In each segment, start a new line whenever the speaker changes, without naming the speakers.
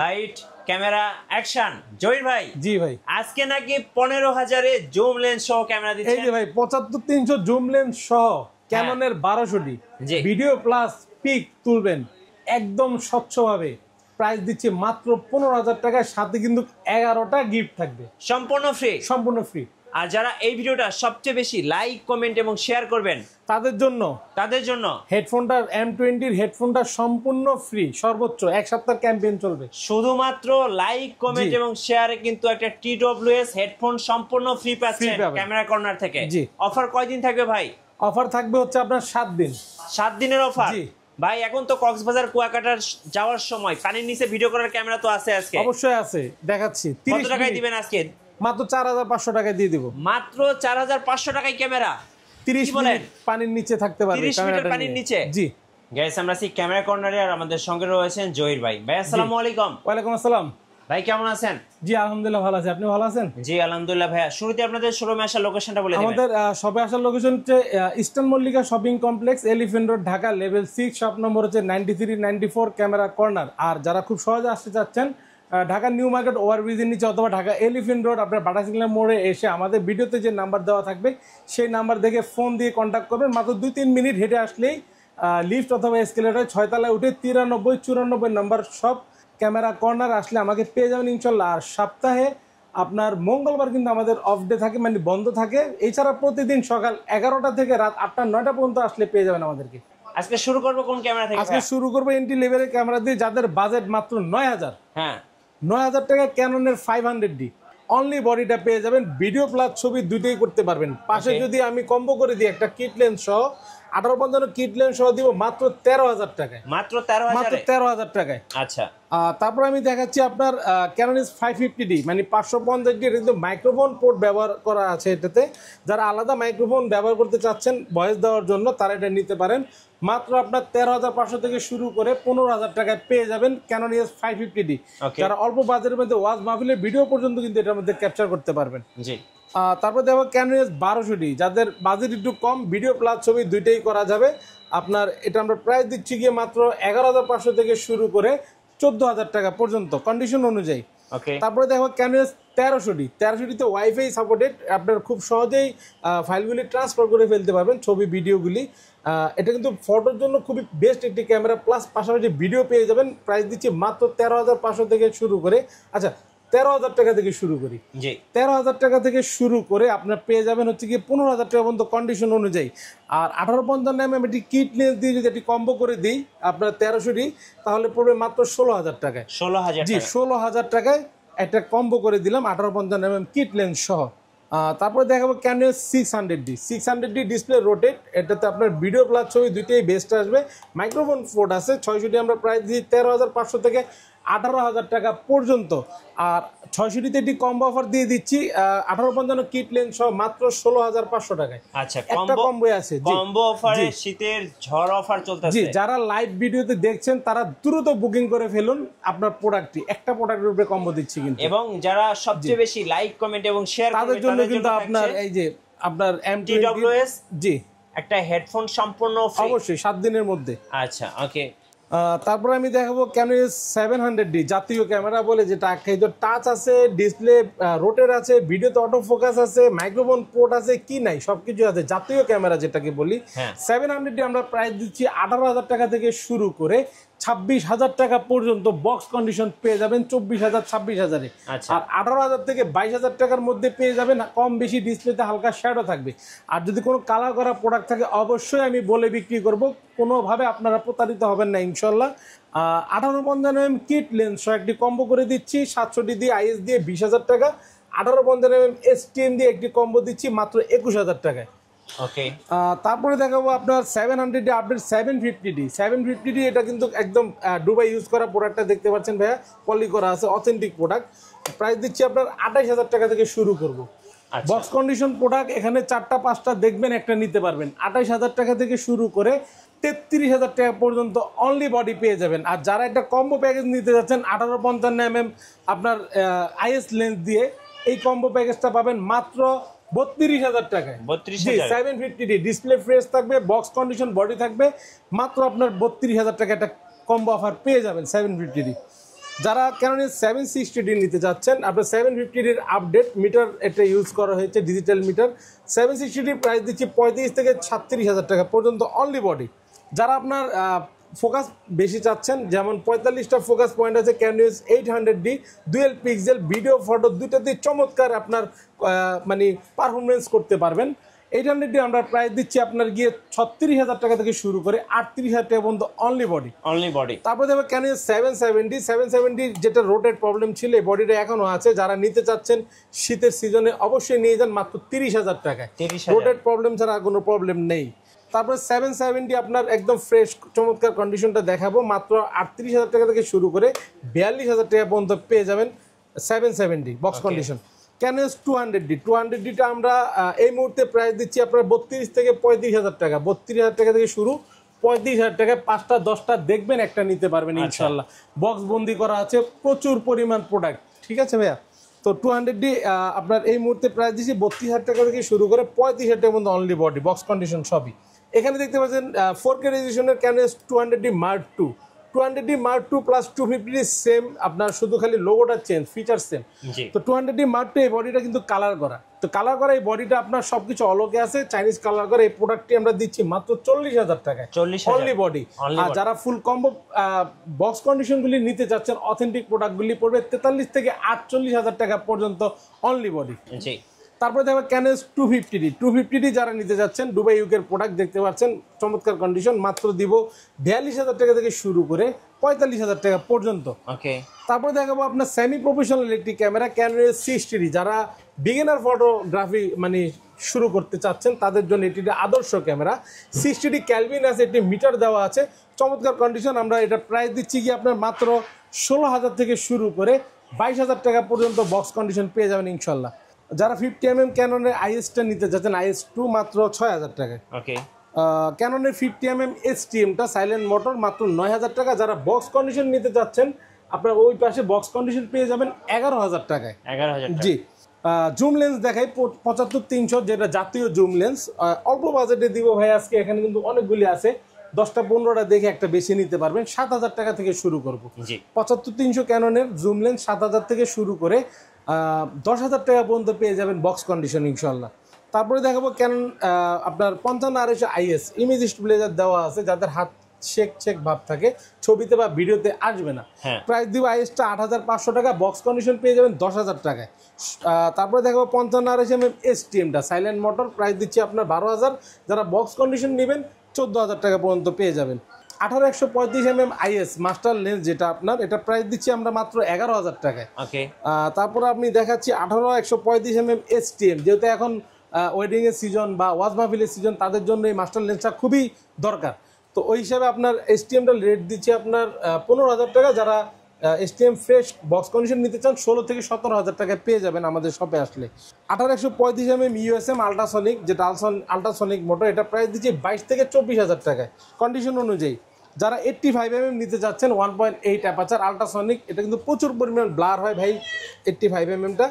Light camera action জয়ীর ভাই জি ভাই আজকে নাকি পনেরো হাজারে
জুম লেন্স সহ ক্যামেরা দিচ্ছে এই যে ভাই পঁচাত্তর তিনশো জুম লেন্স সহ ক্যাননের হ্যাঁ। বারোশোটি ভিডিও প্লাস পিক তুলবেন একদম স্বচ্ছভাবে প্রাইস দিচ্ছে মাত্র পনেরো হাজার টাকায় সাথে কিন্তু এগারোটা গিফট থাকবে সম্পূর্ণ ফ্রি সম্পূর্ণ ফ্রি
আর যারা এই ভিডিওটা সবচেয়ে বেশি লাইক কমেন্ট এবং শেয়ার করবেন তাদের জন্য তাদের জন্য
হেডফোনটা এম টোয়েন্টির হেডফোনটা সম্পূর্ণ ফ্রি সর্বোচ্চ এক সপ্তাহ ক্যাম্পেইন চলবে
শুধুমাত্র লাইক কমেন্ট এবং শেয়ারে কিন্তু একটা টি ডব্লিউ এস হেডফোন সম্পূর্ণ ফ্রি পাচ্ছেন ক্যামেরা কর্নার থেকে অফার কয়দিন থাকবে ভাই অফার থাকবে হচ্ছে আপনার সাত দিন সাত দিনের অফার ভাই এখন তো কক্সবাজার কুয়াকাটার যাওয়ার সময় পানির নিচে ভিডিও করার ক্যামেরা তো আছে আজকে অবশ্যই আছে দেখাচ্ছি কত টাকায় দিবেন আজকে মাত্র চার হাজার পাঁচশো টাকায় দিয়ে দিব মাত্র চার হাজার পাঁচশো টাকায় ক্যামেরা তিরিশ মিনিট
পানির নিচে থাকতে পারে পানির নিচে
জি আমরা ক্যামেরা আমাদের সঙ্গে রয়েছেন জি আলহামদুলিল্লাহ ভালো আপনি ভালো আছেন জি আলহামদুলিল্লাহ ভাইয়া আপনাদের
আমাদের location Mallika shopping complex road Dhaka level six shop number হচ্ছে ক্যামেরা কর্নার আর যারা খুব সহজে আসতে চাচ্ছেন ঢাকা নিউ মার্কেট ওভারব্রিজের নিচে অথবা ঢাকা এলিফেন্ট রোড আপনার বাটা সিগন্যাল মোড়ে এসে আমাদের ভিডিওতে যে নাম্বার দেওয়া থাকবে সেই নাম্বার দেখে ফোন দিয়ে কন্ট্যাক্ট করবেন মাত্র দুই তিন মিনিট হেঁটে আসলেই লিফট অথবা এসকেলেটার ছয়তলায় উঠে তিরানব্বই চুরানব্বই নাম্বার সব ক্যামেরা কর্নার আসলে আমাকে পেয়ে যাবেন ইনশাল্লাহ আর সপ্তাহে আপনার মঙ্গলবার কিন্তু আমাদের অফ ডে থাকে মানে বন্ধ থাকে এছাড়া প্রতিদিন সকাল এগারোটা থেকে রাত আটটা নয়টা পর্যন্ত আসলে পেয়ে যাবেন আমাদেরকে আজকে শুরু করবো কোন ক্যামেরা থেকে আজকে শুরু করবো এন্ট্রি লেভেলের ক্যামেরা দিয়ে যাদের বাজেট মাত্র নয় হাজার হ্যাঁ নয় হাজার টাকা ক্যাননের ফাইভ হান্ড্রেড ডি অনলি বডিটা পেয়ে যাবেন ভিডিও প্লাস ছবি দুইটাই করতে পারবেন পাশে যদি আমি কম্বো করে দিই একটা কিট লেন্স সহ আঠারো পঞ্চান্ন কিট সহ দিব মাত্র তেরো হাজার টাকায় মাত্র তেরো মাত্র তেরো হাজার টাকায় আচ্ছা তারপর আমি দেখাচ্ছি আপনার ক্যানোনিস ফাইভ ফিফটি ডি মানে পাঁচশো পঞ্চাশ ডি কিন্তু মাইক্রোফোন পোর্ট ব্যবহার করা আছে এটাতে যারা আলাদা মাইক্রোফোন ব্যবহার করতে চাচ্ছেন ভয়েস দেওয়ার জন্য তারা এটা নিতে পারেন মাত্র আপনার তেরো হাজার পাঁচশো থেকে শুরু করে পনেরো হাজার টাকায় পেয়ে যাবেন ক্যানোনিয়াস ফাইভ ফিফটি ডি তারা অল্প বাজারের মধ্যে ওয়াজ মাহফিলের ভিডিও পর্যন্ত কিন্তু এটার মধ্যে ক্যাপচার করতে পারবেন জি তারপর দেখো ক্যানভিয়াস বারোশো ডি যাদের বাজেট একটু কম ভিডিও প্লাস ছবি দুইটাই করা যাবে আপনার এটা আমরা প্রাইস দিচ্ছি গিয়ে মাত্র এগারো হাজার পাঁচশো থেকে শুরু করে চোদ্দ হাজার টাকা পর্যন্ত কন্ডিশন অনুযায়ী তারপরে দেখো ক্যানভিয়াস তেরোশো ডি তেরোশো ডিতে ওয়াইফাই সাপোর্টেড আপনার খুব সহজেই ফাইলগুলি ট্রান্সফার করে ফেলতে পারবেন ছবি ভিডিওগুলি এটা কিন্তু ফটোর জন্য খুবই বেস্ট একটি ক্যামেরা প্লাস পাশাপাশি ভিডিও পেয়ে যাবেন প্রাইস দিচ্ছি মাত্র তেরো হাজার পাঁচশো থেকে শুরু করে আচ্ছা তেরো হাজার টাকা থেকে শুরু করি জি তেরো হাজার টাকা থেকে শুরু করে আপনার পেয়ে যাবেন হচ্ছে কি পনেরো হাজার টাকা পর্যন্ত কন্ডিশন অনুযায়ী আর আঠারো পঞ্চান্ন এম এটি কিটনেস দিয়ে যদি একটি কম্বো করে দিই আপনার তেরোশোটি তাহলে পড়বে মাত্র ষোলো হাজার টাকায় ষোলো হাজার জি ষোলো হাজার টাকায় একটা কম্বো করে দিলাম আঠারো পঞ্চান্ন এম এম কিট লেন্স সহ তারপরে দেখাবো Canon six hundred D six hundred D display rotate এটাতে আপনার ভিডিও প্লাস ছবি দুইটাই বেস্ট আসবে মাইক্রোফোন ফোর্ড আছে ছয়শোটি আমরা প্রাইস দিই তেরো হাজার পাঁচশো থেকে আঠারো হাজার টাকা পর্যন্ত আর ছয়শোটিতে একটি কম্বো অফার দিয়ে দিচ্ছি আঠারো পঞ্চান্ন কিট লেন্স সহ মাত্র ষোলো হাজার পাঁচশো টাকায় আচ্ছা কম্বো আছে কম্বো অফার শীতের ঝড় অফার চলতে জি যারা লাইভ ভিডিওতে দেখছেন তারা দ্রুত বুকিং করে ফেলুন আপনার প্রোডাক্টটি একটা প্রোডাক্টের উপরে কম্বো দিচ্ছি কিন্তু
এবং যারা সবচেয়ে বেশি লাইক কমেন্ট এবং শেয়ার তাদের জন্য কিন্তু আপনার এই যে আপনার M T W S G একটা হেডফোন সম্পূর্ণ অবশ্যই
সাত দিনের মধ্যে আচ্ছা ওকে তারপরে আমি দেখাবো ক্যানো সেভেন হান্ড্রেড ডি জাতীয় ক্যামেরা বলে যেটা আখ্যায়িত টাচ আছে ডিসপ্লে রোটের আছে ভিডিওতে অটো ফোকাস আছে মাইক্রোফোন পোর্ট আছে কি নাই সব কিছু আছে জাতীয় ক্যামেরা যেটাকে বলি সেভেন হান্ড্রেড ডি আমরা প্রাইস দিচ্ছি আঠারো হাজার টাকা থেকে শুরু করে ছাব্বিশ হাজার টাকা পর্যন্ত বক্স কন্ডিশন পেয়ে যাবেন চব্বিশ হাজার ছাব্বিশ হাজারে আচ্ছা। আর আঠারো হাজার থেকে বাইশ হাজার টাকার মধ্যে পেয়ে যাবেন কম বেশি ডিসপ্লেতে হালকা শ্যাডো থাকবে আর যদি কোনো কালার করা প্রোডাক্ট থাকে অবশ্যই আমি বলে বিক্রি করব কোনোভাবে আপনারা প্রতারিত হবেন না ইনশাল্লাহ আঠারো পঞ্চান্ন এম কিট লেন্স একটি কম্বো করে দিচ্ছি সাতশোটি দিয়ে আইএস দিয়ে বিশ হাজার টাকা আঠারো পঞ্চান্ন এম এস টিএম দিয়ে একটি কম্বো দিচ্ছি মাত্র একুশ হাজার টাকায় তারপরে দেখাবো আপনার seven hundred update seven fifty D seven fifty D এটা কিন্তু একদম ডুবাই ইউজ করা প্রোডাক্টটা দেখতে পাচ্ছেন ভাইয়া কলি করা আছে অথেন্টিক প্রোডাক্ট প্রাইস দিচ্ছি আপনার আঠাশ হাজার টাকা থেকে শুরু করবো বক্স কন্ডিশন প্রোডাক্ট এখানে চারটা পাঁচটা দেখবেন একটা নিতে পারবেন আঠাশ হাজার টাকা থেকে শুরু করে তেত্রিশ হাজার টাকা পর্যন্ত অনলি বডি পেয়ে যাবেন আর যারা একটা কম্বো প্যাকেজ নিতে যাচ্ছেন আঠারো পঞ্চান্ন এম এম আপনার আইএস লেন্স দিয়ে এই কম্বো প্যাকেজটা পাবেন মাত্র বত্রিশ হাজার টাকায় বত্রিশ সেভেন ফিফটি ডিসপ্লে ফ্রেশ থাকবে বক্স কন্ডিশন বডি থাকবে মাত্র আপনার বত্রিশ হাজার টাকা একটা কম্বো অফার পেয়ে যাবেন সেভেন ফিফটি যারা কেন সেভেন সিক্সটি ডি নিতে চাচ্ছেন আপনার সেভেন ফিফটি ডির আপডেট মিটার এটা ইউজ করা হয়েছে ডিজিটাল মিটার সেভেন সিক্সটি ডির প্রাইস দিচ্ছি পঁয়ত্রিশ থেকে সাতত্রিশ হাজার টাকা পর্যন্ত অনলি বডি যারা আপনার ফোকাস বেশি চাচ্ছেন যেমন পঁয়তাল্লিশটা ফোকাস পয়েন্ট আছে ক্যানভিউস eight hundred D dual pixel video photo দুইটাতে চমৎকার আপনার মানে পারফরমেন্স করতে পারবেন এইট হান্ড্রেড ডি আমরা প্রাইস দিচ্ছি আপনার গিয়ে ছত্রিশ হাজার টাকা থেকে শুরু করে আটত্রিশ হাজার টাকা পর্যন্ত অনলি বডি অনলি বডি তারপর দেখবো কেন সেভেন সেভেন্টি সেভেন সেভেন্টি যেটা রোটেড প্রবলেম ছিল এই বডিটা এখনও আছে যারা নিতে চাচ্ছেন শীতের সিজনে অবশ্যই নিয়ে যান মাত্র তিরিশ হাজার টাকায় রোটেড প্রবলেম ছাড়া কোনো প্রবলেম নেই তারপরে সেভেন সেভেন্টি আপনার একদম ফ্রেশ চমৎকার কন্ডিশনটা দেখাবো মাত্র আটত্রিশ হাজার টাকা থেকে শুরু করে বিয়াল্লিশ হাজার টাকা পর্যন্ত পেয়ে যাবেন seven seventy box condition Canon's two hundred D two hundred ডিটা আমরা এই মুহূর্তে প্রাইস দিচ্ছি আপনার বত্রিশ থেকে পঁয়ত্রিশ হাজার টাকা বত্রিশ হাজার টাকা থেকে শুরু পঁয়ত্রিশ হাজার টাকায় পাঁচটা দশটা দেখবেন একটা নিতে পারবেন আচ্ছা। ইনশাল্লাহ বক্স বন্দি করা আছে প্রচুর পরিমাণ প্রোডাক্ট ঠিক আছে ভাইয়া তো টু হান্ড্রেড ডি আপনার এই মুহূর্তে প্রাইস দিচ্ছি বত্রিশ হাজার টাকা থেকে শুরু করে পঁয়ত্রিশ হাজার টাকা পর্যন্ত অনলি বডি বক্স কন্ডিশন সবই এখানে দেখতে পাচ্ছেন ফোর কে রেজিশনের Canon's two hundred D mark two two hundred D mark two plus two fifty same আপনার শুধু খালি লোগোটা চেঞ্জ ফিচার সেম তো two hundred D mark two এই বডিটা কিন্তু কালার করা তো কালার করা এই বডিটা আপনার সবকিছু অলোকে আছে চাইনিজ কালার করা এই প্রোডাক্টটি আমরা দিচ্ছি মাত্র চল্লিশ হাজার টাকায় অনলি বডি আর যারা ফুল কম্বো বক্স কন্ডিশনগুলি নিতে চাচ্ছেন অথেন্টিক প্রোডাক্টগুলি পড়বে তেতাল্লিশ থেকে আটচল্লিশ হাজার টাকা পর্যন্ত অনলি বডি জি তারপরে দেখবে ক্যানেস টু ফিফটিডি টু ফিফটিডি যারা নিতে যাচ্ছেন দুবাই ইউকের প্রোডাক্ট দেখতে পাচ্ছেন চমৎকার কন্ডিশন মাত্র দিব বিয়াল্লিশ হাজার টাকা থেকে শুরু করে পঁয়তাল্লিশ হাজার টাকা পর্যন্ত ওকে তারপরে দেখাবো আপনার semi professional electric camera Canon's sixty D যারা বিগিনার ফটোগ্রাফি মানে শুরু করতে চাচ্ছেন তাদের জন্য এটি আদর্শ ক্যামেরা সিক্সটিডি ক্যালভিন আছে একটি মিটার দেওয়া আছে চমৎকার কন্ডিশন আমরা এটা প্রাইস দিচ্ছি কি আপনার মাত্র ষোলো হাজার থেকে শুরু করে বাইশ হাজার টাকা পর্যন্ত বক্স কন্ডিশন পেয়ে যাবেন ইনশাল্লাহ যারা ফিফটি এম এম ক্যাননের আইএসটা নিতে চাচ্ছেন আইএস টু মাত্র ছয় হাজার টাকায় ওকে ক্যাননের fifty M M S T এমটা সাইলেন্ট মোটর মাত্র নয় হাজার টাকা যারা বক্স কন্ডিশন নিতে চাচ্ছেন আপনার ওই পাশে বক্স কন্ডিশন পেয়ে যাবেন এগারো হাজার টাকায় এগারো হাজার জি জুম লেন্স দেখাই পঁচাত্তর তিনশো যেটা জাতীয় জুম লেন্স অল্প বাজেটে দিব ভাই আজকে এখানে কিন্তু অনেকগুলি আছে দশটা পনেরোটা দেখে একটা বেশি নিতে পারবেন সাত হাজার টাকা থেকে শুরু করবো পঁচাত্তর তিনশো ক্যাননের জুম লেন্স সাত হাজার থেকে শুরু করে দশ হাজার টাকা পর্যন্ত পেয়ে যাবেন বক্স কন্ডিশন ইনশাল্লাহ তারপরে দেখাবো কেন আপনার পঞ্চান্ন আর এসে আইএস ইমেজ ব্লেজার দেওয়া আছে যাদের হাত শেক শেক ভাব থাকে ছবিতে বা ভিডিওতে আসবে না হ্যাঁ। প্রাইস দিব আইএসটা আট হাজার পাঁচশো টাকা বক্স কন্ডিশন পেয়ে যাবেন দশ হাজার টাকায় তারপরে দেখাবো পঞ্চান্ন আর এসে এস টিএমটা সাইলেন্ট মোটর প্রাইস দিচ্ছি আপনার বারো হাজার যারা বক্স কন্ডিশন নেবেন চোদ্দো হাজার টাকা পর্যন্ত পেয়ে যাবেন আঠারো একশো পঁয়ত্রিশ M M I S master lens যেটা আপনার এটা প্রাইস দিচ্ছি আমরা মাত্র এগারো হাজার টাকায় তারপর আপনি দেখাচ্ছি আঠারো একশো পঁয়ত্রিশ এম এম এস এম যেহেতু এখন ওয়েডিংয়ের সিজন বা ওয়াজ মাহফিলের সিজন তাদের জন্য এই মাস্টার লেন্সটা খুবই দরকার তো ওই হিসাবে আপনার এস এমটা রেট দিচ্ছি আপনার পনেরো হাজার টাকা যারা এসটিএম ফ্রেশ বক্স কন্ডিশন নিতে চান ষোলো থেকে সতেরো হাজার টাকায় পেয়ে যাবেন আমাদের শপে আসলে আঠারো একশো পঁয়ত্রিশ এম এম ইউএসএম আল্ট্রাসনিক যেটা আলসন আল্ট্রাসনিক মোটর এটা প্রাইস দিচ্ছে বাইশ থেকে চব্বিশ হাজার টাকায় কন্ডিশন অনুযায়ী যারা এইট্টি ফাইভ এম এম নিতে চাচ্ছেন one point eight aperture ultrasonic এটা কিন্তু প্রচুর পরিমাণ ব্লার হয় ভাই এইট্টি ফাইভ এম এমটা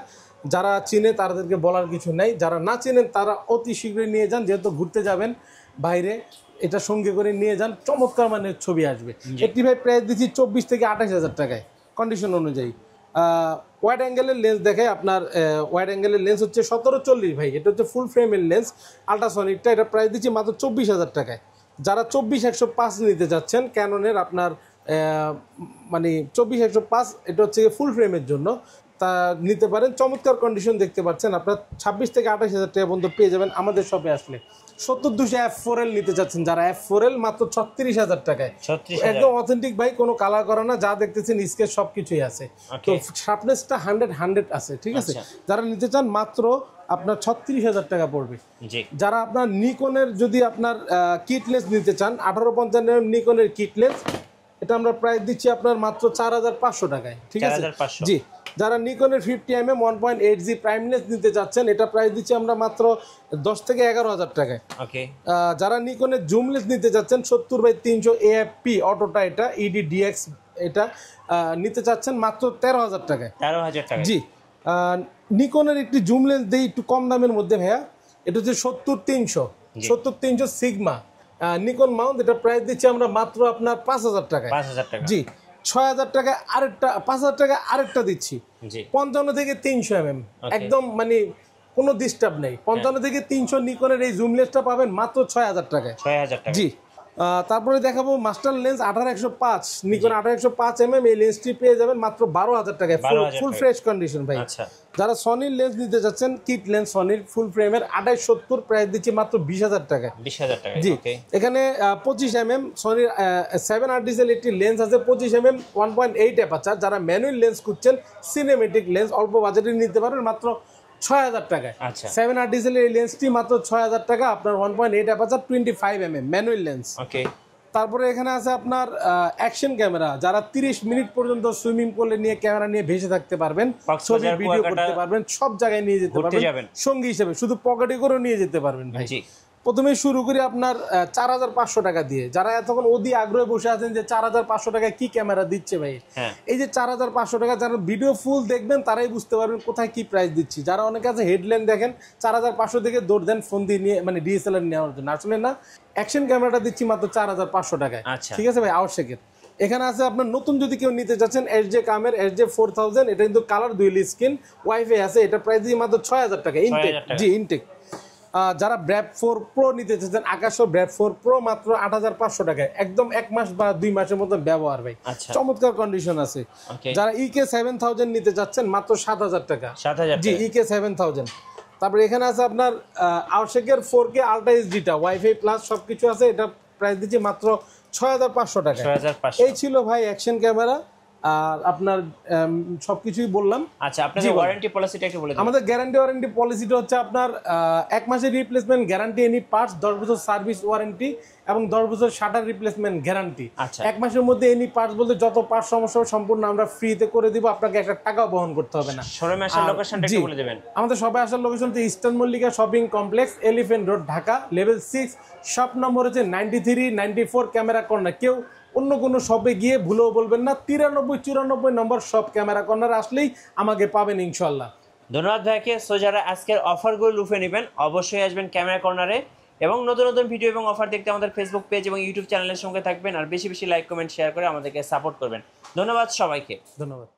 যারা চিনে তাদেরকে বলার কিছু নেই যারা না চিনেন তারা অতি শীঘ্রই নিয়ে যান যেহেতু ঘুরতে যাবেন বাইরে এটা সঙ্গে করে নিয়ে যান চমৎকার মানে ছবি আসবে একটি ভাই প্রাইস দিচ্ছি চব্বিশ থেকে আঠাশ হাজার টাকায় কন্ডিশন অনুযায়ী ওয়াইড অ্যাঙ্গেলের লেন্স দেখে আপনার ওয়াইড অ্যাঙ্গেলের লেন্স হচ্ছে সতেরো চল্লিশ ভাই এটা হচ্ছে ফুল ফ্রেমের লেন্স আল্ট্রাসনিকটা এটা প্রাইস দিচ্ছি মাত্র চব্বিশ হাজার টাকায় যারা চব্বিশ একশো পাঁচ নিতে যাচ্ছেন ক্যাননের আপনার মানে চব্বিশ একশো পাঁচ এটা হচ্ছে ফুল ফ্রেমের জন্য তা নিতে পারেন চমৎকার কন্ডিশন দেখতে পাচ্ছেন আপনার ছাব্বিশ থেকে আঠাশ হাজার টাকা পর্যন্ত পেয়ে যাবেন আমাদের শপে আসলে সত্তর দুশো এফ ফোর এল নিতে চাচ্ছেন যারা এফ ফোর এল মাত্র ছত্রিশ হাজার টাকায় একদম অথেন্টিক ভাই কোনো কালার করা না যা দেখতেছেন স্কেচ সব কিছুই আছে তো শার্পনেসটা হান্ড্রেড হান্ড্রেড আছে ঠিক আছে আচ্ছা। যারা নিতে চান মাত্র আপনার ছত্রিশ হাজার টাকা পড়বে যারা আপনার নিকনের যদি আপনার কিটলেস নিতে চান আঠারো পঞ্চান্ন নিকনের কিটলেস এটা আমরা প্রায় দিচ্ছি আপনার মাত্র চার হাজার পাঁচশো টাকায় ঠিক আছে জি যারা নিকনের fifty M M one point eight G prime lens নিতে চাচ্ছেন এটা প্রাইস দিচ্ছি আমরা মাত্র দশ থেকে এগারো হাজার টাকায় ওকে যারা নিকনের জুমলেস নিতে চাচ্ছেন সত্তর বাই তিনশো এএফপি অটোটা এটা ইডি e ডিএক্স এটা নিতে চাচ্ছেন মাত্র তেরো হাজার টাকায় তেরো হাজার টাকা জি নিকনের একটি জুমলেন্স দিই একটু কম দামের মধ্যে ভাইয়া এটা হচ্ছে সত্তর তিনশো সত্তর তিনশো সিগমা নিকন মাউন্ট এটা প্রাইস দিচ্ছি আমরা মাত্র আপনার পাঁচ হাজার টাকা পাঁচ হাজার টাকা জি ছয় হাজার টাকা আরেকটা পাঁচ হাজার টাকা আরেকটা দিচ্ছি পঞ্চান্ন থেকে তিনশো এম একদম মানে কোনো ডিস্টার্ব নেই পঞ্চান্ন হ্যাঁ। থেকে তিনশো নিকনের এই জুমলেসটা পাবেন মাত্র ছয় হাজার টাকায় ছয় হাজার জি তারপরে দেখাবো মাস্টার লেন্স আঠারো একশো পাঁচ নিকন আঠারো একশো পাঁচ এম mm, এম এই লেন্সটি পেয়ে যাবেন মাত্র বারো হাজার টাকায় ফুল ফ্রেশ কন্ডিশন ভাই আচ্ছা। যারা সনির লেন্স নিতে চাচ্ছেন কিট লেন্স সনির ফুল ফ্রেমের আঠাইশ সত্তর প্রাইস দিচ্ছি মাত্র বিশ হাজার টাকা
বিশ হাজার টাকা জি
এখানে পঁচিশ এম এম সনির সেভেন আর ডিজেল একটি লেন্স আছে পঁচিশ M M one point eight aperture যারা ম্যানুয়াল লেন্স খুঁজছেন সিনেমেটিক লেন্স অল্প বাজেটে নিতে পারেন মাত্র ছয় হাজার টাকায় আচ্ছা সেভেন আর ডিজেলের এই লেন্সটি মাত্র ছয় হাজার টাকা আপনার one point eight aperture twenty five M M manual lens okay তারপরে এখানে আছে আপনার অ্যাকশন ক্যামেরা যারা তিরিশ মিনিট পর্যন্ত সুইমিং পুলে নিয়ে ক্যামেরা নিয়ে ভেসে থাকতে পারবেন ছবি ভিডিও করতে পারবেন সব জায়গায় নিয়ে যেতে পারবেন সঙ্গী হিসেবে শুধু পকেটে করেও নিয়ে যেতে পারবেন ভাই প্রথমে শুরু করি আপনার চার হাজার পাঁচশো টাকা দিয়ে যারা এতক্ষণ ওদি আগ্রহে বসে আছেন যে চার হাজার পাঁচশো টাকায় কি ক্যামেরা দিচ্ছে ভাই হ্যাঁ। এই যে চার হাজার পাঁচশো টাকা যারা ভিডিও ফুল দেখবেন তারাই বুঝতে পারবেন কোথায় কি প্রাইস দিচ্ছি যারা অনেকে আছে হেডলাইন দেখেন চার হাজার পাঁচশো থেকে দৌড় দেন ফোন দিয়ে নিয়ে মানে ডিএসএলআর নেওয়ার জন্য আসলে না অ্যাকশন ক্যামেরাটা দিচ্ছি মাত্র চার হাজার পাঁচশো টাকায় আচ্ছা। ঠিক আছে ভাই আবশ্যকের এখানে আছে আপনার নতুন যদি কেউ নিতে চাচ্ছেন এস জে কামের এস জে ফোর থাউজেন্ড এটা কিন্তু কালার দুই স্ক্রিন ওয়াইফাই আছে এটা প্রাইস দিয়ে মাত্র ছয় হাজার টাকা ইনটেক জি ইনটেক যারা ব্র্যাপ ফোর প্রো নিতে আকাশ আকাশও ব্র্যাপ ফোর প্রো মাত্র আট হাজার পাঁচশো টাকায় একদম এক মাস বা দুই মাসের মতো ব্যবহার ভাই আচ্ছা। চমৎকার কন্ডিশন আছে যারা ইকে সেভেন থাউজেন্ড নিতে চাচ্ছেন মাত্র সাত হাজার টাকা সাত হাজার জি ইকে সেভেন থাউজেন্ড তারপরে এখানে আছে আপনার আউশেকের ফোর কে আলট্রা এইচডিটা ওয়াইফাই প্লাস সব কিছু আছে এটা প্রাইস দিচ্ছি মাত্র ছয় হাজার পাঁচশো টাকা এই ছিল ভাই অ্যাকশন ক্যামেরা আর আপনার সবকিছুই বললাম
আচ্ছা আপনাদের ওয়ারেন্টি পলিসিটা একটু
বলে দিন আমাদের গ্যারান্টি ওয়ারেন্টি পলিসিটা হচ্ছে আপনার এক মাসের রিপ্লেসমেন্ট গ্যারান্টি এনি পার্টস 10 বছর সার্ভিস ওয়ারেন্টি এবং 10 বছর শাটার রিপ্লেসমেন্ট গ্যারান্টি আচ্ছা এক মাসের মধ্যে এনি পার্টস বলতে যত পার্টস সমস্যা হবে সম্পূর্ণ আমরা ফ্রিতে করে দিব আপনাকে একটা টাকাও বহন করতে হবে না শোরুমে আসার লোকেশনটা একটু বলে দিবেন আমাদের সবাই আসার লোকেশন তো eastern Mallika shopping complex elephant road Dhaka level 6 shop number হচ্ছে 93 94 ক্যামেরা কর্নার কেউ অন্য কোনো শপে গিয়ে ভুলেও বলবেন না তিরানব্বই চুরানব্বই নম্বর সব ক্যামেরা কর্নার আসলেই আমাকে পাবেন ইনশাল্লাহ
ধন্যবাদ ভাইকে সো যারা আজকের অফারগুলো লুফে নেবেন অবশ্যই আসবেন ক্যামেরা কর্নারে এবং নতুন নতুন ভিডিও এবং অফার দেখতে আমাদের ফেসবুক পেজ এবং ইউটিউব চ্যানেলের সঙ্গে থাকবেন আর বেশি বেশি লাইক কমেন্ট শেয়ার করে আমাদেরকে সাপোর্ট করবেন ধন্যবাদ সবাইকে ধন্যবাদ